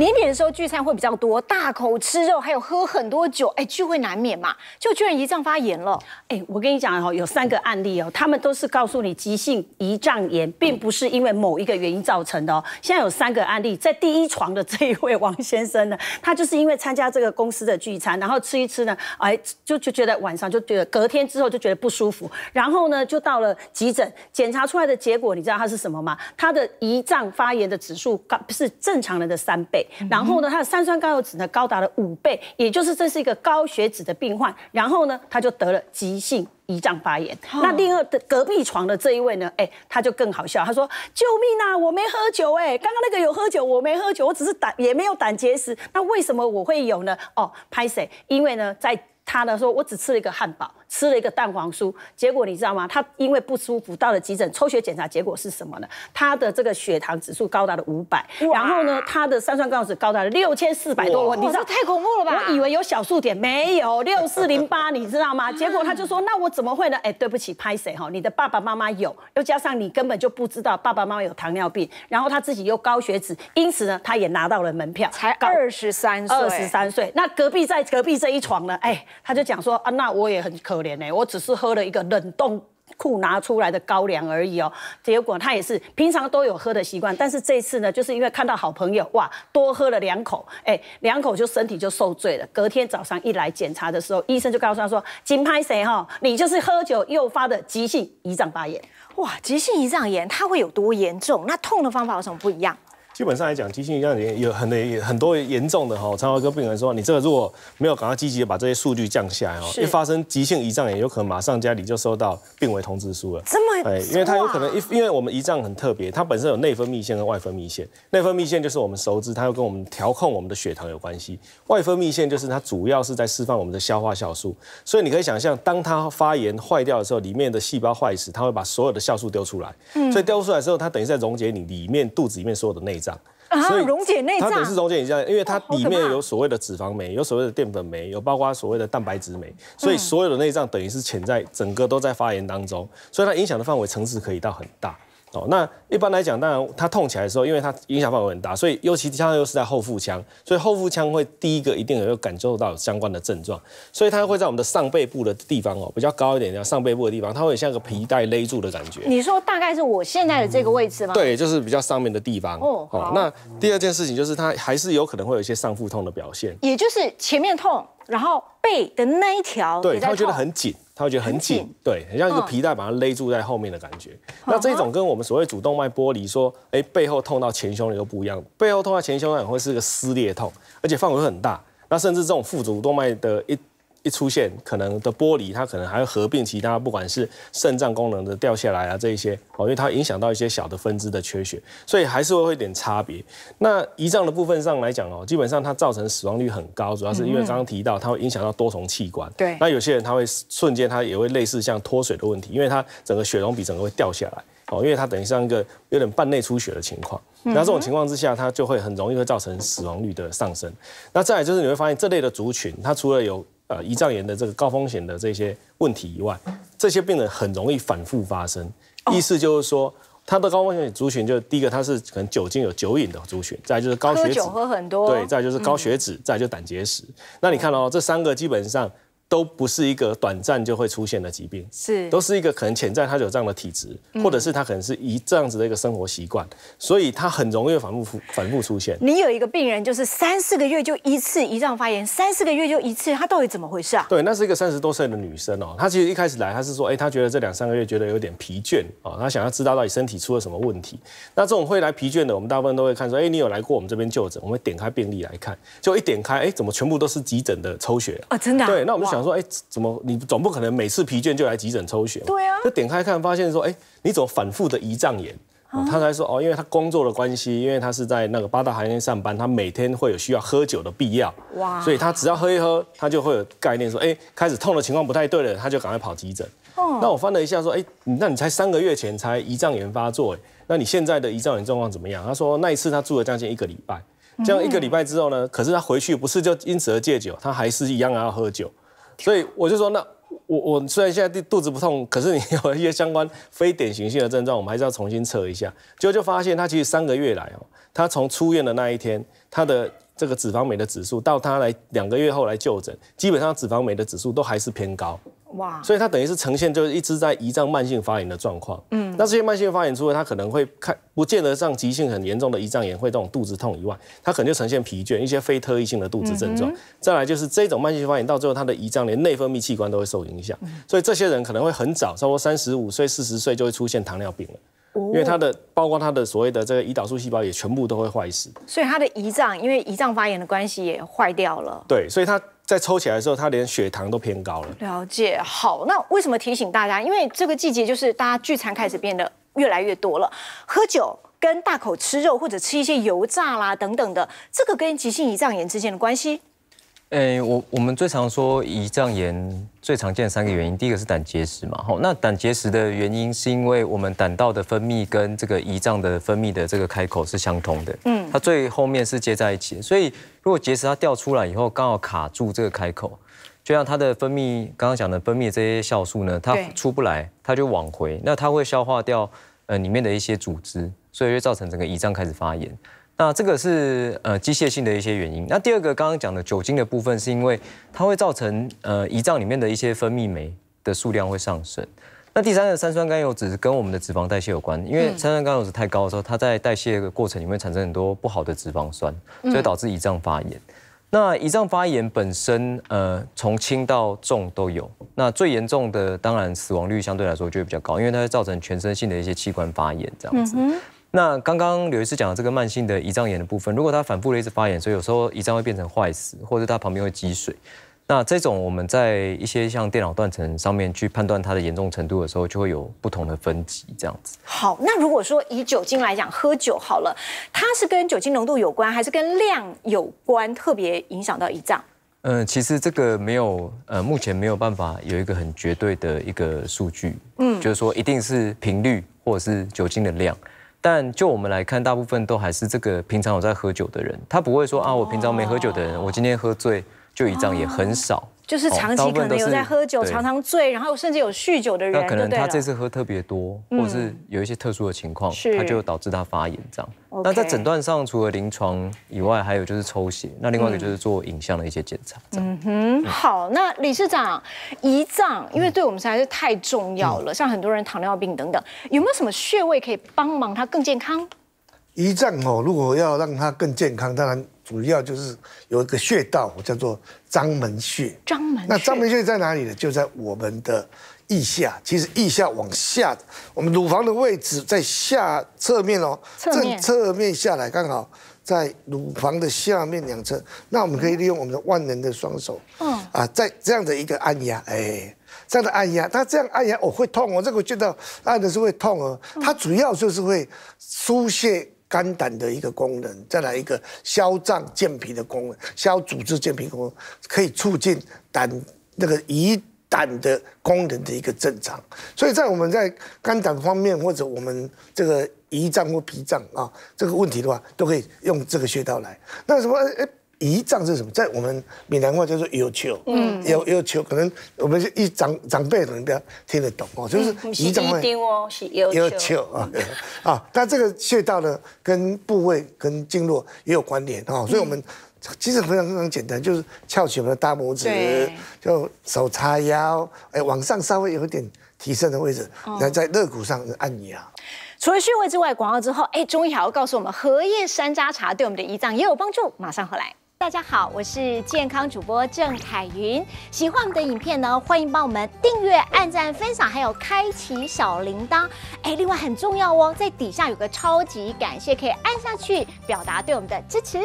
年底的时候聚餐会比较多，大口吃肉，还有喝很多酒，哎，聚会难免嘛，就居然胰脏发炎了。哎，我跟你讲哦，有三个案例哦，他们都是告诉你急性胰脏炎，并不是因为某一个原因造成的。哦。现在有三个案例，在第一床的这一位王先生呢，他就是因为参加这个公司的聚餐，然后吃一吃呢，哎，就就觉得晚上就觉得隔天之后就觉得不舒服，然后呢就到了急诊，检查出来的结果，你知道他是什么吗？他的胰脏发炎的指数高，是正常人的三倍。然后呢，他的三酸甘油酯呢高达了五倍，也就是这是一个高血脂的病患。然后呢，他就得了急性胰脏发炎。那第二隔壁床的这一位呢，哎，他就更好笑，他说：“救命啊，我没喝酒！哎，刚刚那个有喝酒，我没喝酒，我只是胆也没有胆结石，那为什么我会有呢？”哦，拍谁？因为呢，在。他的说，我只吃了一个汉堡，吃了一个蛋黄酥，结果你知道吗？他因为不舒服到了急诊，抽血检查结果是什么呢？他的这个血糖指数高达了五百，然后呢，他的三酸甘油酯高达了六千四百多，我你知道太恐怖了吧？我以为有小数点，没有六四零八，你知道吗？结果他就说，那我怎么会呢？哎，对不起，拍谁哈？你的爸爸妈妈有，又加上你根本就不知道爸爸妈妈有糖尿病，然后他自己又高血脂，因此呢，他也拿到了门票，才二十三岁，二十三岁。那隔壁在隔壁这一床呢？哎。他就讲说啊，那我也很可怜哎，我只是喝了一个冷冻库拿出来的高粱而已哦。结果他也是平常都有喝的习惯，但是这次呢，就是因为看到好朋友哇，多喝了两口，哎，两口就身体就受罪了。隔天早上一来检查的时候，医生就告诉他说，惊拍谁哈，你就是喝酒诱发的急性胰脏炎。哇，急性胰脏炎它会有多严重？那痛的方法有什么不一样？基本上来讲，急性胰脏炎有很多很多严重的哈，常常跟病人说，你这个如果没有赶快积极的把这些数据降下来哦，一发生急性胰脏炎，有可能马上家里就收到病危通知书了。这么哎，因为它有可能因为我们胰脏很特别，它本身有内分泌腺跟外分泌腺，内分泌腺就是我们熟知，它会跟我们调控我们的血糖有关系；外分泌腺就是它主要是在释放我们的消化酵素。所以你可以想象，当它发炎坏掉的时候，里面的细胞坏死，它会把所有的酵素丢出来。嗯，所以丢出来之后，它等于在溶解你里面肚子里面所有的内脏。所以溶解内脏，它等是溶解内脏，因为它里面有所谓的脂肪酶，有所谓的淀粉酶，有包括所谓的蛋白质酶，所以所有的内脏等于是潜在整个都在发炎当中，所以它影响的范围层次可以到很大。哦，那一般来讲，当然它痛起来的时候，因为它影响范围很大，所以尤其它又是在后腹腔，所以后腹腔会第一个一定有感受到相关的症状，所以它会在我们的上背部的地方哦，比较高一点，这上背部的地方，它会像一个皮带勒住的感觉。你说大概是我现在的这个位置吗？对，就是比较上面的地方。哦，好，那第二件事情就是它还是有可能会有一些上腹痛的表现，也就是前面痛，然后背的那一条，对，它觉得很紧。他会觉得很紧，对，很像一个皮带把它勒住在后面的感觉。那这种跟我们所谓主动脉剥离，说哎背后痛到前胸的不一样。背后痛到前胸，那也会是个撕裂痛，而且范围很大。那甚至这种腹主动脉的一。一出现可能的剥离，它可能还会合并其他，不管是肾脏功能的掉下来啊，这一些哦，因为它影响到一些小的分支的缺血，所以还是会有一点差别。那胰脏的部分上来讲哦，基本上它造成死亡率很高，主要是因为刚刚提到它会影响到多重器官。对。那有些人他会瞬间他也会类似像脱水的问题，因为它整个血容比整个会掉下来哦，因为它等于像一个有点半内出血的情况。那这种情况之下，它就会很容易会造成死亡率的上升。那再来就是你会发现这类的族群，它除了有呃，胰脏炎的这个高风险的这些问题以外，这些病人很容易反复发生。意思就是说，他的高风险族群，就第一个他是可能酒精有酒瘾的族群，再就是高血，喝酒喝很多，对，再就是高血脂，再就胆结石。那你看哦，这三个基本上。都不是一个短暂就会出现的疾病，是都是一个可能潜在他有这样的体质，或者是他可能是一这样子的一个生活习惯，所以他很容易反复复反复出现。你有一个病人就是三四个月就一次胰脏发炎，三四个月就一次，他到底怎么回事啊？对，那是一个三十多岁的女生哦，她其实一开始来她是说，哎，她觉得这两三个月觉得有点疲倦啊，她想要知道到底身体出了什么问题。那这种会来疲倦的，我们大部分都会看说，哎，你有来过我们这边就诊，我们点开病历来看，就一点开，哎，怎么全部都是急诊的抽血啊？真的？对，那我们想。说哎，怎么你总不可能每次疲倦就来急诊抽血？对啊，就点开看发现说哎，你怎么反复的胰脏炎？他才说哦，因为他工作的关系，因为他是在那个八大行业上班，他每天会有需要喝酒的必要。哇！所以他只要喝一喝，他就会有概念说哎，开始痛的情况不太对了，他就赶快跑急诊。那我翻了一下说哎，那你才三个月前才胰脏炎发作，那你现在的胰脏炎状况怎么样？他说那一次他住了将近一个礼拜，这样一个礼拜之后呢，可是他回去不是就因此而戒酒，他还是一样要喝酒。所以我就说，那我我虽然现在肚子不痛，可是你有一些相关非典型性的症状，我们还是要重新测一下。结果就发现他其实三个月来哦，他从出院的那一天，他的这个脂肪酶的指数到他来两个月后来就诊，基本上脂肪酶的指数都还是偏高。哇！所以它等于是呈现就是一直在胰脏慢性发炎的状况。嗯，那这些慢性发炎，除了它可能会看不见得上急性很严重的胰脏炎，会这种肚子痛以外，它可能就呈现疲倦，一些非特异性的肚子症状。再来就是这种慢性发炎，到最后它的胰脏连内分泌器官都会受影响，所以这些人可能会很早，超过三十五岁、四十岁就会出现糖尿病了。因为他的包括他的所谓的这个胰岛素细胞也全部都会坏死。所以他的胰脏因为胰脏发炎的关系也坏掉了。对，所以它。在抽起来的时候，他连血糖都偏高了。了解，好，那为什么提醒大家？因为这个季节就是大家聚餐开始变得越来越多了，喝酒跟大口吃肉或者吃一些油炸啦等等的，这个跟急性胰脏炎之间的关系。诶，我我们最常说胰脏炎最常见的三个原因，第一个是胆结石嘛。吼，那胆结石的原因是因为我们胆道的分泌跟这个胰脏的分泌的这个开口是相通的，嗯，它最后面是接在一起。所以如果结石它掉出来以后，刚好卡住这个开口，就像它的分泌刚刚讲的分泌这些酵素呢，它出不来，它就往回，那它会消化掉呃里面的一些组织，所以造成整个胰脏开始发炎。那这个是呃机械性的一些原因。那第二个刚刚讲的酒精的部分，是因为它会造成呃胰脏里面的一些分泌酶的数量会上升。那第三个三酸甘油酯是跟我们的脂肪代谢有关，因为三酸甘油酯太高的时候，它在代谢的过程里面产生很多不好的脂肪酸，所以导致胰脏发炎。那胰脏发炎本身呃从轻到重都有。那最严重的当然死亡率相对来说就会比较高，因为它会造成全身性的一些器官发炎这样子。那刚刚刘医师讲的这个慢性的胰脏炎的部分，如果它反复的一直发炎，所以有时候胰脏会变成坏死，或者它旁边会积水。那这种我们在一些像电脑断层上面去判断它的严重程度的时候，就会有不同的分级这样子。好，那如果说以酒精来讲，喝酒好了，它是跟酒精浓度有关，还是跟量有关？特别影响到胰脏？嗯，其实这个没有，呃，目前没有办法有一个很绝对的一个数据，嗯，就是说一定是频率或者是酒精的量。但就我们来看，大部分都还是这个平常有在喝酒的人，他不会说啊，我平常没喝酒的人，我今天喝醉就一张也很少。就是长期可能有在喝酒，常常醉，然后甚至有酗酒的人，那可能他这次喝特别多，或是有一些特殊的情况，他就导致他发炎样。那在诊断上，除了临床以外，还有就是抽血，那另外一个就是做影像的一些检查。嗯哼，好，那理事长，胰脏，因为对我们实在是太重要了，像很多人糖尿病等等，有没有什么穴位可以帮忙他更健康？胰脏哦，如果要让它更健康，当然。主要就是有一个穴道叫做章门穴。章门那章门穴在哪里呢？就在我们的腋下。其实腋下往下我们乳房的位置在下侧面哦，正侧面下来，刚好在乳房的下面两侧。那我们可以利用我们的万能的双手，嗯，啊，在这样的一个按压，哎，这样的按压，它这样按压我会痛哦，这个穴道按的是会痛哦。它主要就是会疏泄。肝胆的一个功能，再来一个消胀健脾的功能，消组织健脾功能，可以促进胆那个胰胆的功能的一个正常。所以在我们在肝胆方面，或者我们这个胰脏或脾脏啊这个问题的话，都可以用这个穴道来。那什么？胰症是什么？在我们闽南话叫做“有求”，有有求，可能我们一长长辈可能听得懂哦，就是。不是遗症哦，是有求啊啊！那这个穴道呢，跟部位跟经络也有关联哦，所以我们其实非常非常简单，就是翘起我们的大拇指，就手叉腰，哎，往上稍微有一点提升的位置，然后在肋骨上按压。除了穴位之外，广告之后，哎，中医还要告诉我们，荷叶山楂茶对我们的胰脏也有帮助，马上回来。大家好，我是健康主播郑凯云。喜欢我们的影片呢，欢迎帮我们订阅、按赞、分享，还有开启小铃铛。哎，另外很重要哦，在底下有个超级感谢，可以按下去表达对我们的支持。